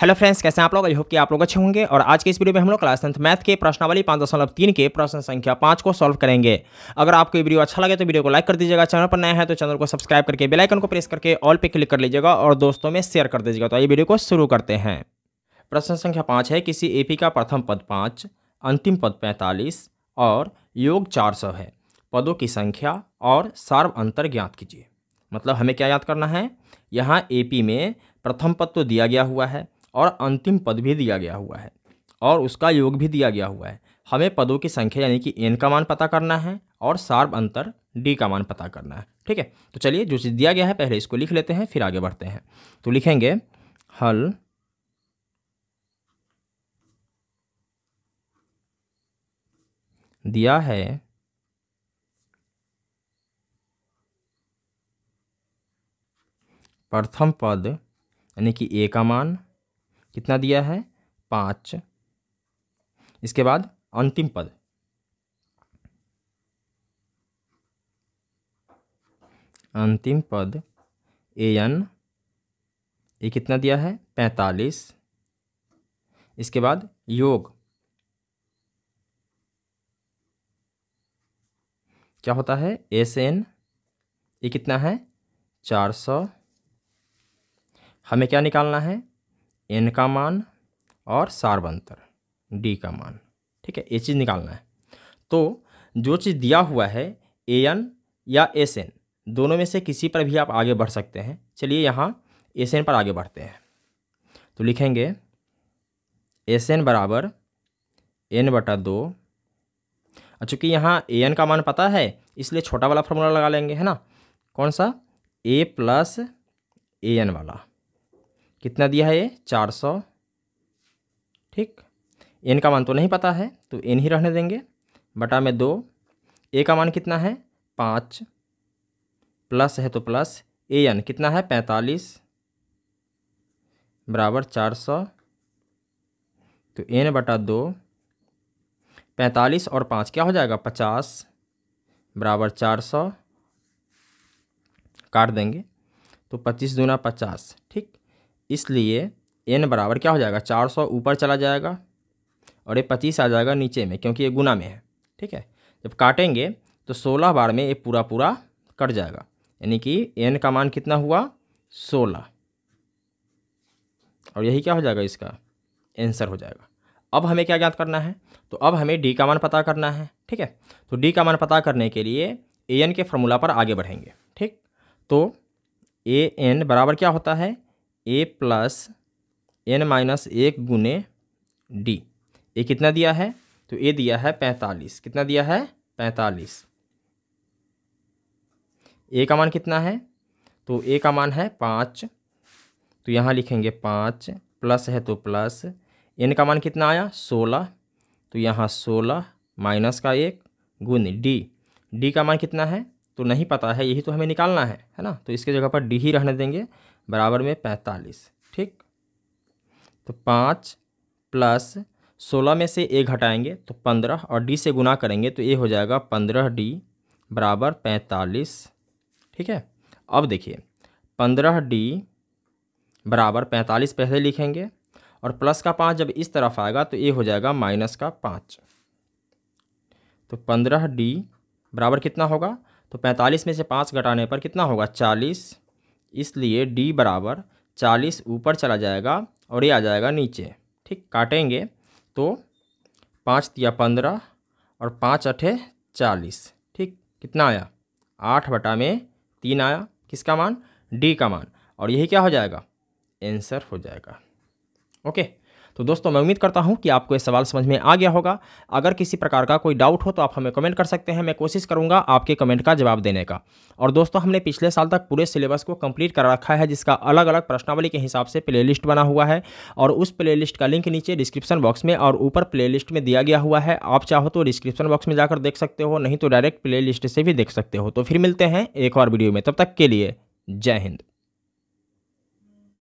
hello friends कैसे हैं आप लोग आई होप कि आप लोग अच्छे होंगे और आज के इस वीडियो में हम लोग क्लास टेंथ मैथ के प्रश्नावली पाँच दशमलव तीन के प्रश्न संख्या पाँच को सॉल्व करेंगे अगर आपको ये वीडियो अच्छा लगे तो वीडियो को लाइक कर दीजिएगा चैनल पर नया है तो चैनल को सब्सक्राइब करके बेलाइकन को प्रेस करके ऑल पे क्लिक कर लीजिएगा और दोस्तों में शेयर कर दीजिएगा तो आइए वीडियो को शुरू करते हैं प्रश्न संख्या पाँच है किसी ए का प्रथम पद पाँच अंतिम पद पैंतालीस और योग चार है पदों की संख्या और सार्व अंतर ज्ञात कीजिए मतलब हमें क्या याद करना है यहाँ ए में प्रथम पद तो दिया गया हुआ है और अंतिम पद भी दिया गया हुआ है और उसका योग भी दिया गया हुआ है हमें पदों की संख्या यानी कि एन का मान पता करना है और सार्व अंतर डी का मान पता करना है ठीक है तो चलिए जो चीज़ दिया गया है पहले इसको लिख लेते हैं फिर आगे बढ़ते हैं तो लिखेंगे हल दिया है प्रथम पद यानी कि ए का मान कितना दिया है पाँच इसके बाद अंतिम पद अंतिम पद ए एन ये कितना दिया है पैंतालीस इसके बाद योग क्या होता है एस एन ये कितना है चार सौ हमें क्या निकालना है एन का मान और सार्वंतर डी का मान ठीक है ये चीज़ निकालना है तो जो चीज़ दिया हुआ है ए एन या एस एन दोनों में से किसी पर भी आप आगे बढ़ सकते हैं चलिए यहाँ एस एन पर आगे बढ़ते हैं तो लिखेंगे एस एन बराबर एन बटा दो चूँकि यहाँ ए एन का मान पता है इसलिए छोटा वाला फॉर्मूला लगा लेंगे है ना कौन सा ए प्लस ए एन वाला कितना दिया है ये चार सौ ठीक एन का मान तो नहीं पता है तो एन ही रहने देंगे बटा में दो ए का मान कितना है पाँच प्लस है तो प्लस ए एन कितना है पैंतालीस बराबर चार सौ तो एन बटा दो पैंतालीस और पाँच क्या हो जाएगा पचास बराबर चार सौ काट देंगे तो पच्चीस दूना पचास ठीक इसलिए एन बराबर क्या हो जाएगा चार सौ ऊपर चला जाएगा और ये पच्चीस आ जाएगा नीचे में क्योंकि ये गुना में है ठीक है जब काटेंगे तो सोलह बार में ये पूरा पूरा कट जाएगा यानी कि एन का मान कितना हुआ सोलह और यही क्या हो जाएगा इसका एंसर हो जाएगा अब हमें क्या ज्ञात करना है तो अब हमें डी का मान पता करना है ठीक है तो डी का मान पता करने के लिए ए एन के फॉर्मूला पर आगे बढ़ेंगे ठीक तो ए एन बराबर क्या होता है ए प्लस एन माइनस एक गुने डी ये कितना दिया है तो ए दिया है पैंतालीस कितना दिया है पैंतालीस ए का मान कितना है तो ए का मान है पाँच तो यहाँ लिखेंगे पाँच प्लस है तो प्लस एन का मान कितना आया सोलह तो यहाँ सोलह माइनस का एक गुण डी डी का मान कितना है तो नहीं पता है यही तो हमें निकालना है है ना तो इसके जगह पर डी ही रहने देंगे बराबर में पैंतालीस ठीक तो पाँच प्लस सोलह में से ए घटाएंगे तो पंद्रह और डी से गुना करेंगे तो ये हो जाएगा पंद्रह डी बराबर पैंतालीस ठीक है अब देखिए पंद्रह डी बराबर पैंतालीस पहले लिखेंगे और प्लस का पाँच जब इस तरफ आएगा तो ये हो जाएगा माइनस का पाँच तो पंद्रह डी बराबर कितना होगा तो पैंतालीस में से पाँच घटाने पर कितना होगा चालीस इसलिए डी बराबर चालीस ऊपर चला जाएगा और ये आ जाएगा नीचे ठीक काटेंगे तो पाँच या पंद्रह और पाँच अठे चालीस ठीक कितना आया आठ बटा में तीन आया किसका मान डी का मान और यही क्या हो जाएगा एंसर हो जाएगा ओके तो दोस्तों मैं उम्मीद करता हूँ कि आपको ये सवाल समझ में आ गया होगा अगर किसी प्रकार का कोई डाउट हो तो आप हमें कमेंट कर सकते हैं मैं कोशिश करूँगा आपके कमेंट का जवाब देने का और दोस्तों हमने पिछले साल तक पूरे सिलेबस को कंप्लीट कर रखा है जिसका अलग अलग प्रश्नावली के हिसाब से प्ले बना हुआ है और उस प्ले का लिंक नीचे डिस्क्रिप्शन बॉक्स में और ऊपर प्ले में दिया गया हुआ है आप चाहो तो डिस्क्रिप्शन बॉक्स में जाकर देख सकते हो नहीं तो डायरेक्ट प्ले से भी देख सकते हो तो फिर मिलते हैं एक और वीडियो में तब तक के लिए जय हिंद